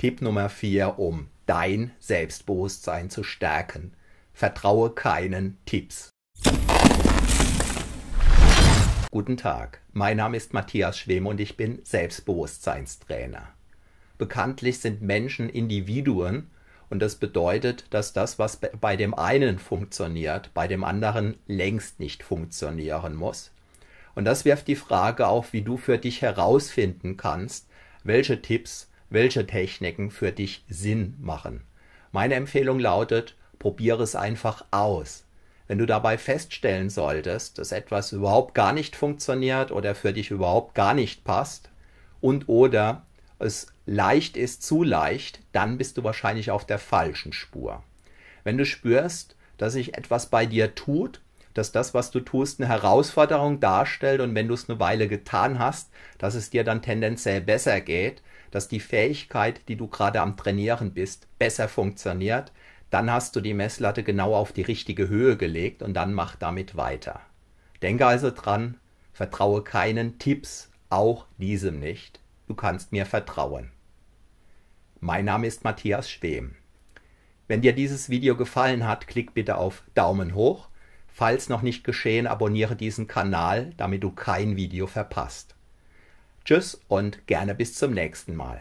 Tipp Nummer 4, um dein Selbstbewusstsein zu stärken. Vertraue keinen Tipps. Guten Tag, mein Name ist Matthias Schwem und ich bin Selbstbewusstseinstrainer. Bekanntlich sind Menschen Individuen und das bedeutet, dass das, was bei dem einen funktioniert, bei dem anderen längst nicht funktionieren muss. Und das wirft die Frage auf, wie du für dich herausfinden kannst, welche Tipps welche Techniken für dich Sinn machen. Meine Empfehlung lautet, probiere es einfach aus. Wenn du dabei feststellen solltest, dass etwas überhaupt gar nicht funktioniert oder für dich überhaupt gar nicht passt und oder es leicht ist zu leicht, dann bist du wahrscheinlich auf der falschen Spur. Wenn du spürst, dass sich etwas bei dir tut dass das, was du tust, eine Herausforderung darstellt und wenn du es eine Weile getan hast, dass es dir dann tendenziell besser geht, dass die Fähigkeit, die du gerade am Trainieren bist, besser funktioniert, dann hast du die Messlatte genau auf die richtige Höhe gelegt und dann mach damit weiter. Denke also dran, vertraue keinen Tipps, auch diesem nicht. Du kannst mir vertrauen. Mein Name ist Matthias Schwem. Wenn dir dieses Video gefallen hat, klick bitte auf Daumen hoch Falls noch nicht geschehen, abonniere diesen Kanal, damit du kein Video verpasst. Tschüss und gerne bis zum nächsten Mal.